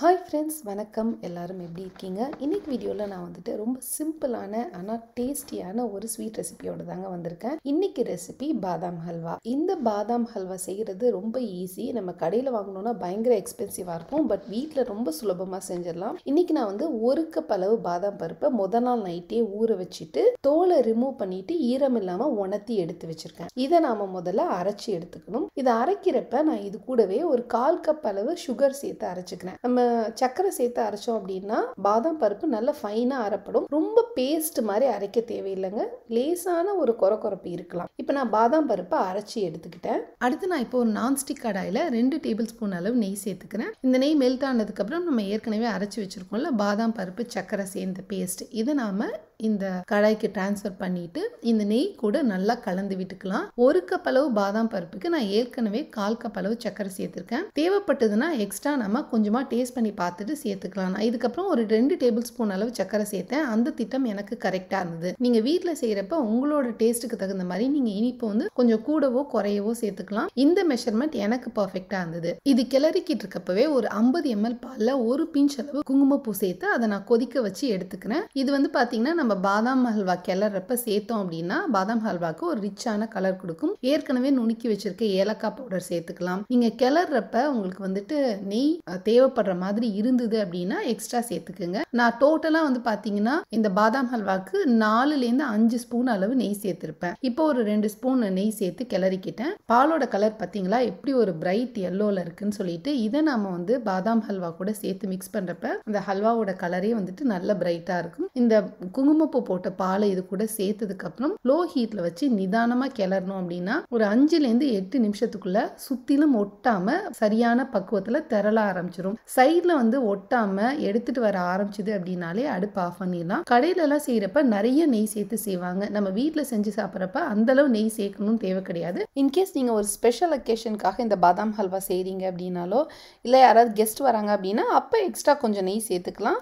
hi friends வணக்கம் எல்லோரும் எப்படி இருக்கீங்க இன்னைக்கு வீடியோவில் நான் வந்துட்டு ரொம்ப சிம்பிளான ஆனால் டேஸ்டியான ஒரு ஸ்வீட் ரெசிபியோடு தாங்க வந்திருக்கேன் இன்றைக்கி ரெசிபி பாதாம் ஹல்வா இந்த பாதாம் ஹல்வா செய்கிறது ரொம்ப ஈஸி நம்ம கடையில் வாங்கினோன்னா பயங்கர எக்ஸ்பென்சிவாக இருக்கும் பட் வீட்டில் ரொம்ப சுலபமாக செஞ்சிடலாம் இன்றைக்கி நான் வந்து ஒரு கப் அளவு பாதாம் பருப்பை முத நாள் நைட்டே ஊற வச்சுட்டு தோலை ரிமூவ் பண்ணிவிட்டு ஈரம் இல்லாமல் உணர்த்தி எடுத்து வச்சுருக்கேன் இதை நாம் முதல்ல அரைச்சி எடுத்துக்கணும் இதை அரைக்கிறப்ப நான் இது கூடவே ஒரு கால் கப் அளவு சுகர் சேர்த்து அரைச்சிக்கிறேன் நம்ம சர்க்கரை சேர்த்து அரைச்சோம் அப்படின்னா பாதாம் பருப்பு நல்லா ஃபைனாக அரைப்படும் ரொம்ப பேஸ்ட் மாதிரி அரைக்க தேவையில்லைங்க லேசான ஒரு குறை குறப்பு இருக்கலாம் இப்போ நான் பாதாம் பருப்பை அரைச்சி எடுத்துக்கிட்டேன் அடுத்து நான் இப்போ ஒரு நான்ஸ்டிக் கடாயில் ரெண்டு டேபிள் ஸ்பூன் அளவு நெய் சேர்த்துக்கிறேன் இந்த நெய் மெல்ட் ஆனதுக்கப்புறம் நம்ம ஏற்கனவே அரைச்சி வச்சுருக்கோம்ல பாதாம் பருப்பு சர்க்கரை சேர்ந்த பேஸ்ட் இதை நாம் இந்த கடாய்க்கு டிரான்ஸ்ஃபர் பண்ணிட்டு இந்த நெய் கூட நல்லா கலந்து விட்டுக்கலாம் ஒரு கப் அளவு பாதாம் பருப்புக்கு நான் ஏற்கனவே கால் கப் அளவு சர்க்கரை சேர்த்துருக்கேன் தேவைப்பட்டதுன்னா எக்ஸ்ட்ரா நம்ம கொஞ்சமாக டேஸ்ட் பண்ணி பார்த்துட்டு சேர்த்துக்கலாம் நான் இதுக்கப்புறம் ஒரு ரெண்டு டேபிள் ஸ்பூன் அளவு சர்க்கரை சேர்த்தேன் அந்த திட்டம் எனக்கு கரெக்டாக இருந்தது நீங்கள் வீட்டில் செய்கிறப்ப உங்களோட டேஸ்ட்டுக்கு தகுந்த மாதிரி நீங்கள் இனிப்பு வந்து கொஞ்சம் கூடவோ குறையவோ சேர்த்துக்கலாம் இந்த மெஷர்மெண்ட் எனக்கு பர்ஃபெக்டாக இருந்தது இது கிளறிக்கிட்டு இருக்கப்பவே ஒரு ஐம்பது எம்எல் பாலில் ஒரு பிஞ்ச் அளவு குங்குமப்பூ சேர்த்து அதை நான் கொதிக்க வச்சு எடுத்துக்கிறேன் இது வந்து பார்த்தீங்கன்னா நம்ம பாதாம் ஹல்வா கிளறப்ப சேர்த்தோம் அப்படின்னா பாதாம் ஹல்வாக்கு ஒரு ரிச்சான கலர் கொடுக்கும் ஏற்கனவே நுணுக்கி வச்சிருக்க ஏலக்காய் பவுடர் சேர்த்துக்கலாம் நீங்கள் கிளறப்ப உங்களுக்கு வந்துட்டு நெய் தேவைப்படுற மாதிரி இருந்தது அப்படின்னா எக்ஸ்ட்ரா சேர்த்துக்குங்க நான் டோட்டலாக வந்து பார்த்தீங்கன்னா இந்த பாதாம் ஹல்வாக்கு நாலுலேருந்து அஞ்சு ஸ்பூன் அளவு நெய் சேர்த்துருப்பேன் இப்போ ஒரு ரெண்டு ஸ்பூன் நெய் சேர்த்து கிளறிக்கிட்டேன் பாலோட கலர் பார்த்தீங்களா எப்படி ஒரு பிரைட் எல்லோவில் இருக்குன்னு சொல்லிட்டு இதை நாம வந்து பாதாம் ஹல்வா கூட சேர்த்து மிக்ஸ் பண்ணுறப்ப அந்த ஹல்வாவோட கலரே வந்துட்டு நல்ல பிரைட்டாக இருக்கும் இந்த குங்கும குங்குமப்பூ போட்ட பாலை இது கூட சேர்த்ததுக்கப்புறம் லோ ஹீட்டில் வச்சு நிதானமாக கிளறணும் அப்படின்னா ஒரு அஞ்சுலேருந்து எட்டு நிமிஷத்துக்குள்ள சுத்திலும் ஒட்டாம சரியான பக்குவத்தில் திரள ஆரம்பிச்சிடும் சைடில் வந்து ஒட்டாம எடுத்துட்டு வர ஆரம்பிச்சுது அப்படின்னாலே அடுப்பு ஆஃப் பண்ணிடலாம் கடையிலலாம் செய்யறப்ப நிறைய நெய் சேர்த்து செய்வாங்க நம்ம வீட்டில் செஞ்சு சாப்பிட்றப்ப அந்தளவு நெய் சேர்க்கணும்னு தேவை கிடையாது இன்கேஸ் நீங்கள் ஒரு ஸ்பெஷல் அக்கேஷனுக்காக இந்த பாதாம் ஹல்வா செய்றீங்க அப்படின்னாலோ இல்லை யாராவது கெஸ்ட் வராங்க அப்படின்னா அப்போ எக்ஸ்ட்ரா கொஞ்சம் நெய் சேர்த்துக்கலாம்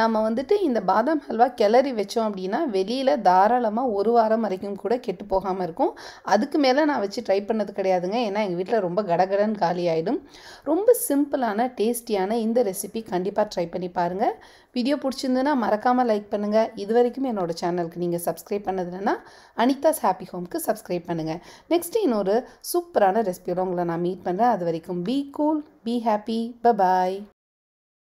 நாம வந்துட்டு இந்த பாதாம் ஹல்வா கிளறி வச்ச வச்சோம் அப்படின்னா வெளியில் தாராளமாக ஒரு வாரம் வரைக்கும் கூட கெட்டு போகாமல் இருக்கும் அதுக்கு மேலே நான் வச்சு ட்ரை பண்ணது கிடையாதுங்க ஏன்னா எங்கள் வீட்டில் ரொம்ப கடகடன் காலி ஆகிடும் ரொம்ப சிம்பிளான டேஸ்டியான இந்த ரெசிபி கண்டிப்பாக ட்ரை பண்ணி பாருங்கள் வீடியோ பிடிச்சிருந்துன்னா மறக்காமல் லைக் பண்ணுங்கள் இது வரைக்கும் என்னோடய சேனலுக்கு நீங்கள் சப்ஸ்கிரைப் பண்ணதுலன்னா அனிதாஸ் ஹாப்பி ஹோம்க்கு சப்ஸ்கிரைப் பண்ணுங்கள் நெக்ஸ்ட்டு இன்னொரு சூப்பரான ரெசிபியோட உங்களை நான் மீட் பண்ணுறேன் அது வரைக்கும் பி கூல் பி ஹாப்பி ப பாய்